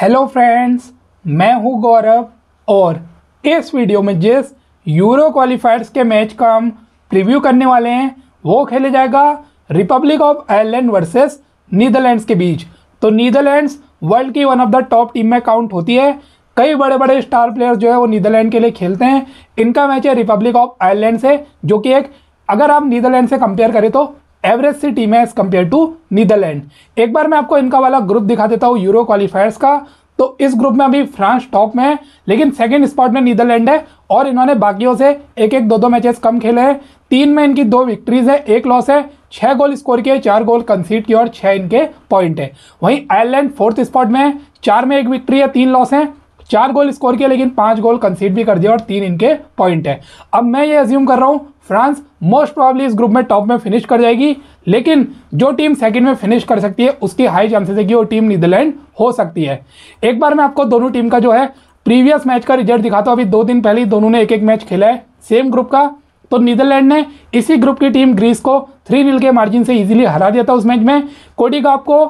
hello friends मैं हूं गौरव और इस वीडियो में जिस यूरो क्वालिफायर्स के मैच का हम प्रीव्यू करने वाले हैं वो खेले जाएगा Republic of Ireland versus Netherlands के बीच तो नीदरलैंड्स वर्ल्ड की one of the top team में काउंट होती है कई बड़े बड़े स्टार प्लेयर जो है वो नीदरलैंड के लिए खेलते हैं इनका मैच है रिपब्लिक ऑफ आयरलैंड से जो कि एक अगर आप नीदरलैंड से कंपेयर करें तो एवरेज सी टीम है एज कम्पेयर टू नीदरलैंड एक बार मैं आपको इनका वाला ग्रुप दिखा देता हूँ यूरो क्वालिफायर्स का तो इस ग्रुप में अभी फ्रांस टॉप में है लेकिन सेकेंड स्पॉट में नीदरलैंड है और इन्होंने बाकियों से एक एक दो दो मैचेस कम खेले हैं तीन में इनकी दो विक्ट्रीज है एक लॉस है छः गोल स्कोर किए चार गोल कंसीड किए और छः इनके पॉइंट है वहीं आयरलैंड फोर्थ स्पॉट में है चार में एक विक्ट्री है तीन लॉस है चार गोल स्कोर किया लेकिन पांच गोल कंसीड भी कर दिया और तीन इनके पॉइंट है अब मैं ये अज्यूम कर रहा हूँ फ्रांस मोस्ट प्रॉब्ली इस ग्रुप में टॉप में फिनिश कर जाएगी लेकिन जो टीम सेकंड में फिनिश कर सकती है उसकी हाई चांसेस है कि वो टीम नीदरलैंड हो सकती है एक बार मैं आपको दोनों टीम का जो है प्रीवियस मैच का रिजल्ट दिखाता हूँ अभी दो दिन पहले दोनों ने एक एक मैच खेला है सेम ग्रुप का तो नीदरलैंड ने इसी ग्रुप की टीम ग्रीस को थ्री नील के मार्जिन से इजीली हरा दिया था उस मैच में कोडी का आपको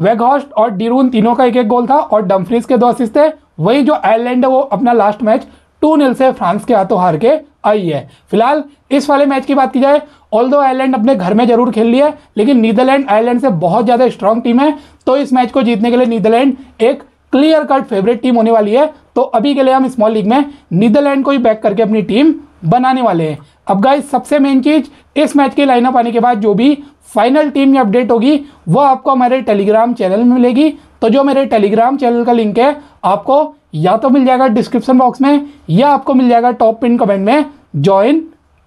वेगहॉस्ट और डिरून तीनों का एक एक गोल था और डम्फ्रीज के दो असिस्ट थे वही जो आयरलैंड है वो अपना लास्ट मैच टू नील से फ्रांस के हाथों हार के आई है फिलहाल इस वाले मैच की बात की जाए ऑल दो आयरलैंड अपने घर में जरूर खेल लिया है लेकिन नीदरलैंड आयरलैंड से बहुत ज़्यादा स्ट्रांग टीम है तो इस मैच को जीतने के लिए नीदरलैंड एक क्लियर कट फेवरेट टीम होने वाली है तो अभी के लिए हम स्मॉल लीग में नीदरलैंड को ही बैक करके अपनी टीम बनाने वाले हैं अब गाइस सबसे मेन चीज इस मैच की लाइनअप आने के बाद जो भी फाइनल टीम में अपडेट होगी वह आपको हमारे टेलीग्राम चैनल में मिलेगी तो जो मेरे टेलीग्राम चैनल का लिंक है आपको या तो मिल जाएगा डिस्क्रिप्शन बॉक्स में या आपको मिल जाएगा टॉप पिन कमेंट में ज्वाइन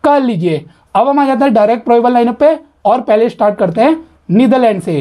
कर लीजिए अब हम आ जाते हैं डायरेक्ट प्रोबेबल लाइनअप पे और पहले स्टार्ट करते हैं नीदरलैंड से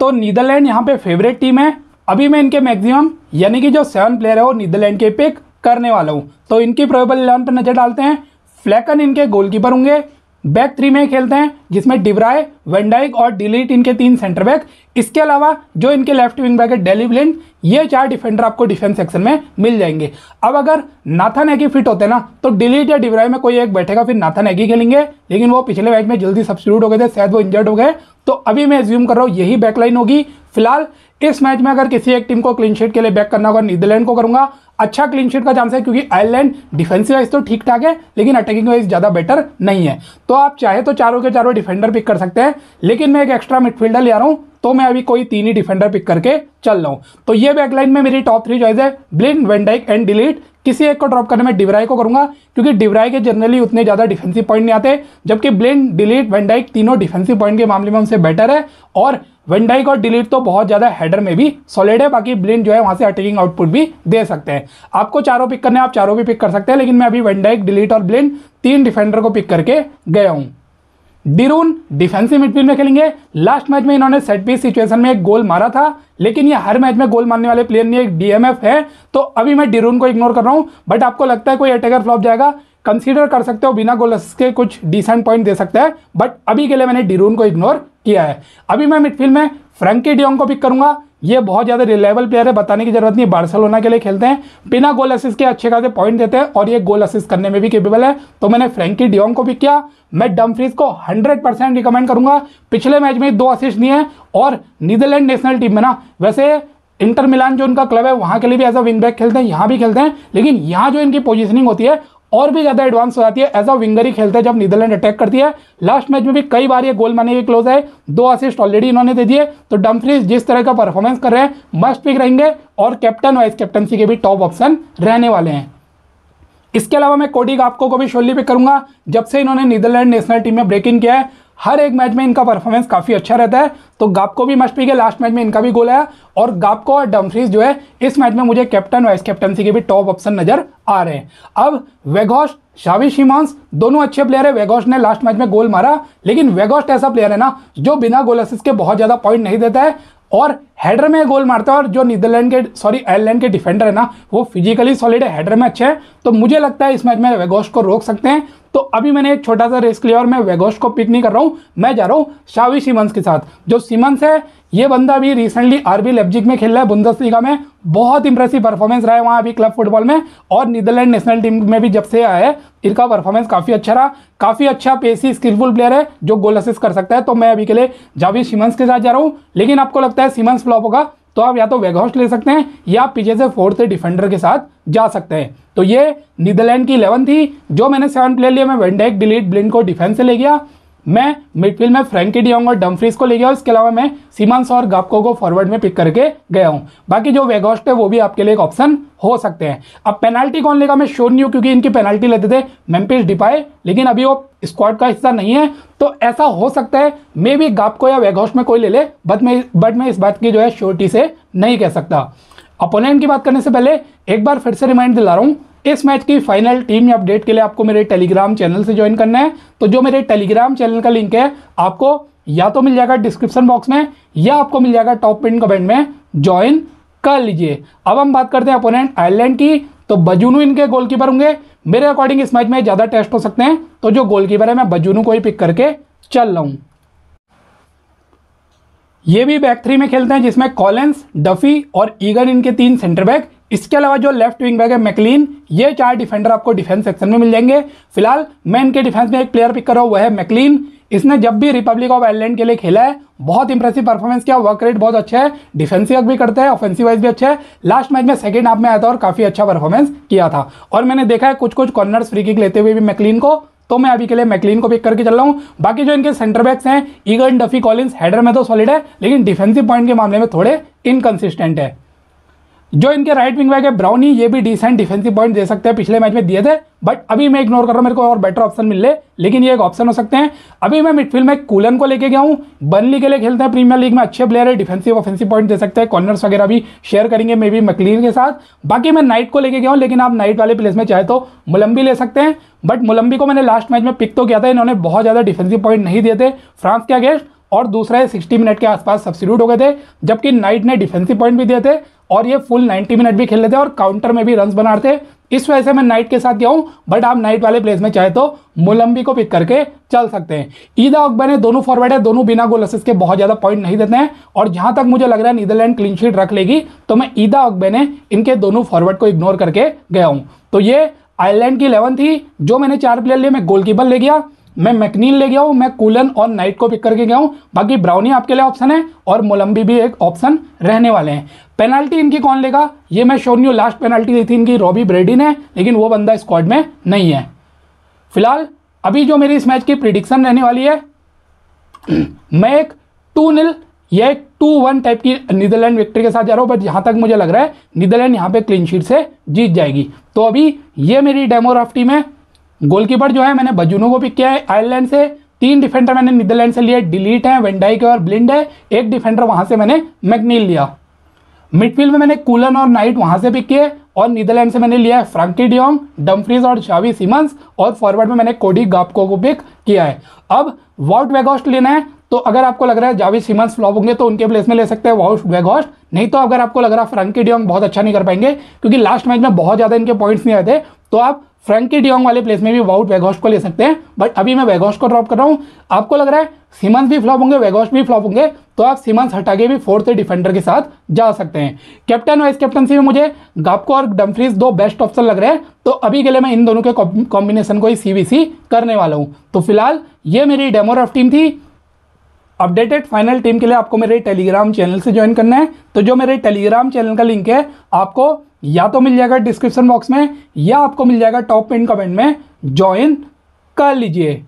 तो नीदरलैंड यहाँ पे फेवरेट टीम है अभी मैं इनके मैक्सिमम यानी कि जो सेवन प्लेयर है वो नीदरलैंड के पिक करने वाला हूँ तो इनकी प्रोबेबल इलेवन पर नज़र डालते हैं फ्लैकन इनके गोलकीपर होंगे बैक थ्री में खेलते हैं जिसमें डिब्राय वेंडाइक और डिलीट इनके तीन सेंटर बैक इसके अलावा जो इनके लेफ्ट विंग बैक है डेली ब्लिंड ये चार डिफेंडर आपको डिफेंस सेक्शन में मिल जाएंगे अब अगर नाथन एगी फिट होते ना तो डिलीट या डिब्राय में कोई एक बैठेगा फिर नाथन एगी खेलेंगे लेकिन वो पिछले मैच में जल्दी सब्सिट्यूट हो गए थे शायद वो इंजर्ड हो गए तो अभी मैं एज्यूम कर रहा हूँ यही बैकलाइन होगी फिलहाल इस मैच में अगर किसी एक टीम को क्लीन शीट के लिए बैक करना होगा नीदरलैंड को करूंगा अच्छा क्लीन शीट का चांस है क्योंकि आयरलैंड डिफेंसिव वाइज तो ठीक ठाक है लेकिन अटैकिंग वाइज ज़्यादा बेटर नहीं है तो आप चाहे तो चारों के चारों डिफेंडर पिक कर सकते हैं लेकिन मैं एक एक्स्ट्रा मिडफील्डर ले आ रहा हूं तो मैं अभी कोई तीन ही डिफेंडर पिक करके चल रहा हूँ तो ये बैकलाइन में मेरी टॉप थ्री चॉइस है ब्लिन वेंडाइक एंड डिलीट किसी एक को ड्रॉप करने में डिवराई को करूंगा क्योंकि डिवराई के जनरली उतने ज़्यादा डिफेंसिव पॉइंट नहीं आते जबकि ब्लेन डिलीट वेंडाइक तीनों डिफेंसिव पॉइंट के मामले में उनसे बेटर है और वेंडाइक और डिलीट तो बहुत ज़्यादा हेडर में भी सॉलिड है बाकी ब्लिंड जो है वहां से अटैकिंग आउटपुट भी दे सकते हैं आपको चारों पिक करने आप चारों भी पिक कर सकते हैं लेकिन मैं अभी वेंडाइक डिलीट और ब्लिंड तीन डिफेंडर को पिक करके गया हूं डिरून डिफेंसिव मिडफील्ड में खेलेंगे लास्ट मैच में इन्होंने सेट पीस सिचुएशन में एक गोल मारा था लेकिन ये हर मैच में गोल मारने वाले प्लेयर नहीं एक डीएमएफ है तो अभी मैं डिरून को इग्नोर कर रहा हूं बट आपको लगता है कोई अटैकर फ्लॉप जाएगा कंसीडर कर सकते हो बिना गोलस के कुछ डिसेंट पॉइंट दे सकते हैं बट अभी के लिए मैंने डिरून को इग्नोर किया है अभी मैं मिडफील्ड में फ्रेंकी डियोंग को पिक करूंगा ये बहुत ज़्यादा रिलायबल प्लेयर है बताने की जरूरत नहीं बार्सलोना के लिए खेलते हैं बिना गोल असिस्ट के अच्छे खासे पॉइंट देते हैं और ये गोल असिस्ट करने में भी केपेबल है तो मैंने फ्रेंकी डियोंग को पिक किया मैं डम्फ्रीज को 100 परसेंट रिकमेंड करूंगा पिछले मैच में दो असिस्ट नहीं है और नीदरलैंड नेशनल टीम में ना वैसे इंटर मिलान जो उनका क्लब है वहाँ के लिए भी एज अ विंग बैक खेलते हैं यहाँ भी खेलते हैं लेकिन यहाँ जो इनकी पोजीशनिंग होती है और भी ज़्यादा एडवांस हो जाती है एज अ विंगर ही खेलते हैं जब नीदरलैंड अटैक करती है लास्ट मैच में भी कई बार ये गोल मारने के क्लोज है दो असिस्ट ऑलरेडी इन्होंने दे दिए तो डम्फ्रीज जिस तरह का परफॉर्मेंस कर रहे हैं मस्ट पिक रहेंगे और कैप्टन वाइस कैप्टनसी के भी टॉप ऑप्शन रहने वाले हैं इसके अलावा मैं कोडी गापको को भी शोली पे करूंगा जब से इन्होंने नीदरलैंड नेशनल टीम में ब्रेकिंग किया है हर एक मैच में इनका परफॉर्मेंस काफ़ी अच्छा रहता है तो गाप को भी मस्ट पी के लास्ट मैच में इनका भी गोल आया और गाप को और डम्फ्रीज जो है इस मैच में मुझे कैप्टन वाइस कैप्टनसी के भी टॉप ऑप्शन नज़र आ रहे हैं अब वेगोश शावी शिमांस दोनों अच्छे प्लेयर है वेगोश ने लास्ट मैच में गोल मारा लेकिन वेगोस्ट ऐसा प्लेयर है ना जो बिना गोल असिस्ट के बहुत ज़्यादा पॉइंट नहीं देता है और हेडर में गोल मारता है और जो नीदरलैंड के सॉरी आयरलैंड के डिफेंडर है ना वो फिजिकली सॉलिड है हेडर में अच्छे हैं तो मुझे लगता है इस मैच में वेगोस्ट को रोक सकते हैं तो अभी मैंने एक छोटा सा रेस लिया और मैं वेगोस्ट को पिक नहीं कर रहा हूँ मैं जा रहा हूँ शावी सीमंस के साथ जो सीमंस है ये बंदा अभी रिसेंटली आरबी लेपजिक में खेल रहा है बुंदसलीगा में बहुत इंप्रेसिव परफॉर्मेंस रहा है वहाँ अभी क्लब फुटबॉल में और नीदरलैंड नेशनल टीम में भी जब से आया है इनका परफॉर्मेंस काफ़ी अच्छा रहा काफ़ी अच्छा पेसी स्किलफुल प्लेयर है जो गोल असिस्ट कर सकता है तो मैं अभी के लिए जावी सीमंस के साथ जा रहा हूँ लेकिन आपको लगता है सीमंस फ्लॉप होगा तो आप या तो वेगहॉस्ट ले सकते हैं या पीछे से फोर्थ डिफेंडर के साथ जा सकते हैं तो ये नीदरलैंड की इलेवन थी जो मैंने सेवन प्लेयर लिया मैं वेंडेक डिलीट ब्लिंड को डिफेंस से ले गया मैं मिडफील्ड में फ्रेंकी डियोंग और डम्फ्रीज को ले गया इसके अलावा मैं सीमांस और गापको को फॉरवर्ड में पिक करके गया हूँ बाकी जो वेगोस्ट है वो भी आपके लिए एक ऑप्शन हो सकते हैं अब पेनल्टी कौन लेगा मैं श्योर नहीं हूँ क्योंकि इनकी पेनल्टी लेते थे मेम्पिस डिपाए लेकिन अभी वो स्क्वाड का हिस्सा नहीं है तो ऐसा हो सकता है मे भी को या वेगहाउस में कोई ले ले बट मैं बट मैं इस बात की जो है श्योरिटी से नहीं कह सकता अपोनेंट की बात करने से पहले एक बार फिर से रिमाइंड दिला रहा हूँ इस मैच की फाइनल टीम अपडेट के लिए आपको मेरे टेलीग्राम चैनल से ज्वाइन करना है तो जो मेरे टेलीग्राम चैनल का लिंक है आपको या तो मिल जाएगा डिस्क्रिप्शन बॉक्स में या आपको मिल जाएगा टॉप पिन कमेंट में ज्वाइन कर लीजिए अब हम बात करते हैं अपोनेंट आयरलैंड की तो बजूनू इनके गोलकीपर होंगे मेरे अकॉर्डिंग इस मैच में ज़्यादा टेस्ट हो सकते हैं तो जो गोलकीपर है मैं बजूनू को ही पिक करके चल रहा हूं ये भी बैक थ्री में खेलते हैं जिसमें कॉलेंस डफी और ईगन इनके तीन सेंटर बैक इसके अलावा जो लेफ्ट विंग बैक है मैकलीन ये चार डिफेंडर आपको डिफेंस सेक्शन में मिल जाएंगे फिलहाल मैं इनके डिफेंस में एक प्लेयर पिक कर रहा हूँ वह है मैकलीन इसने जब भी रिपब्लिक ऑफ आयरलैंड के लिए खेला है बहुत इंप्रेसिव परफॉर्मेंस किया वर्क रेट बहुत अच्छा है डिफेंसिव भी करते हैं ऑफेंसिव वाइज भी अच्छा है लास्ट मैच में सेकेंड हाफ में आया था और काफ़ी अच्छा परफॉर्मेंस किया था और मैंने देखा है कुछ कुछ कॉर्नर्स फ्री किक लेते हुए भी मैकलीन को तो मैं अभी के लिए मैकलीन को पिक करके चल रहा हूँ बाकी जो इनके सेंटर बैक्स हैं ईगन डफी कॉलिंस हेडर में तो सॉलिड है लेकिन डिफेंसिव पॉइंट के मामले में थोड़े इनकन्सिस्टेंट है जो इनके राइट विंग बैक है ब्राउनी ये भी डिसेंट डिफेंसिव पॉइंट दे सकते हैं पिछले मैच में दिए थे बट अभी मैं इग्नोर कर रहा हूँ मेरे को और बेटर ऑप्शन मिल ले, लेकिन ये एक ऑप्शन हो सकते हैं अभी मैं मिडफील्ड में कूलन को लेके गया हूँ बनली के लिए खेलते हैं प्रीमियर लीग में अच्छे प्लेयर है डिफेंसिव ऑफेंसिव पॉइंट दे सकते हैं कॉर्नर्स वगैरह भी शेयर करेंगे मे बी मकलीन के साथ बाकी मैं नाइट को लेके गया हूँ लेकिन आप नाइट वाले प्लेस में चाहे तो मुलंबी ले सकते हैं बट मुलंबी को मैंने लास्ट मैच में पिक तो किया था इन्होंने बहुत ज़्यादा डिफेंसिव पॉइंट नहीं दिए थे फ्रांस के अगेंस्ट और दूसरा है सिक्सटी मिनट के आसपास सब्सिट्यूट हो गए थे जबकि नाइट ने डिफेंसिव पॉइंट भी दिए थे और ये फुल 90 मिनट भी खेल रहे थे और काउंटर में भी रन बना रहे थे इस वजह से मैं नाइट के साथ गया हूँ बट आप नाइट वाले प्लेस में चाहे तो मुलम्बी को पिक करके चल सकते हैं ईदा अकबर ने दोनों फॉरवर्ड है दोनों बिना गोल के बहुत ज़्यादा पॉइंट नहीं देते हैं और जहां तक मुझे लग रहा है नीदरलैंड क्लीन शीट रख लेगी तो मैं ईदा अकबर ने इनके दोनों फॉरवर्ड को इग्नोर करके गया हूँ तो ये आयरलैंड की इलेवन थी जो मैंने चार प्लेयर लिए मैं गोलकीपर ले गया मैं मैकनील ले गया हूँ मैं कूलन और नाइट को पिक करके गया हूँ बाकी ब्राउनी आपके लिए ऑप्शन है और मोलम्बी भी एक ऑप्शन रहने वाले हैं पेनल्टी इनकी कौन लेगा ये मैं शोर नहीं हूँ लास्ट पेनल्टी दी थी इनकी रॉबी ब्रेडिन है लेकिन वो बंदा स्क्वाड में नहीं है फिलहाल अभी जो मेरी इस मैच की प्रिडिक्शन रहने वाली है मैं एक टू नील या एक टू वन टाइप की नीदरलैंड विक्ट्री के साथ जा रहा हूँ बट यहाँ तक मुझे लग रहा है नीदरलैंड यहाँ पे क्लीन शीट से जीत जाएगी तो अभी ये मेरी डेमोग्राफ्टी में गोलकीपर जो है मैंने बजूनो को पिक किया है आयरलैंड से तीन डिफेंडर मैंने नीदरलैंड से लिए डिलीट है वेंडाइक के और ब्लिंड है एक डिफेंडर वहां से मैंने मैकनील लिया मिडफील्ड में मैंने कूलन और नाइट वहां से पिक किए और नीदरलैंड से मैंने लिया है फ्रांकी डियोंग डम्फ्रीज और शावी सिमंस और फॉरवर्ड में मैंने कोडी गापको को पिक किया है अब वाउट वेगोस्ट लेना है तो अगर आपको लग रहा है जावी सीमंस फ्लॉप होंगे तो उनके प्लेस में ले सकते हैं वाउस वेगॉस्ट नहीं तो अगर आपको लग रहा है फ्रेंकी डियोंग बहुत अच्छा नहीं कर पाएंगे क्योंकि लास्ट मैच में बहुत ज़्यादा इनके पॉइंट्स नहीं आए थे तो आप फ्रेंकी डियोंग वाले प्लेस में भी वाउट वेगोस्ट को ले सकते हैं बट अभी मैं वेगोस्ट को ड्रॉप कर रहा हूँ आपको लग रहा है सीमंस भी फ्लॉप होंगे वेगोस्ट भी फ्लॉप होंगे तो आप सीमंस हटा के भी फोर्थ डिफेंडर के साथ जा सकते हैं कैप्टन वाइस कैप्टनसी में मुझे गापको और डम्फ्रीज दो बेस्ट ऑप्शन लग रहे हैं तो अभी के लिए मैं इन दोनों के कॉम्बिनेशन को ही सी करने वाला हूँ तो फिलहाल ये मेरी डेमोरफ टीम थी अपडेटेड फाइनल टीम के लिए आपको मेरे टेलीग्राम चैनल से ज्वाइन करना है तो जो मेरे टेलीग्राम चैनल का लिंक है आपको या तो मिल जाएगा डिस्क्रिप्शन बॉक्स में या आपको मिल जाएगा टॉप पिन कमेंट में ज्वाइन कर लीजिए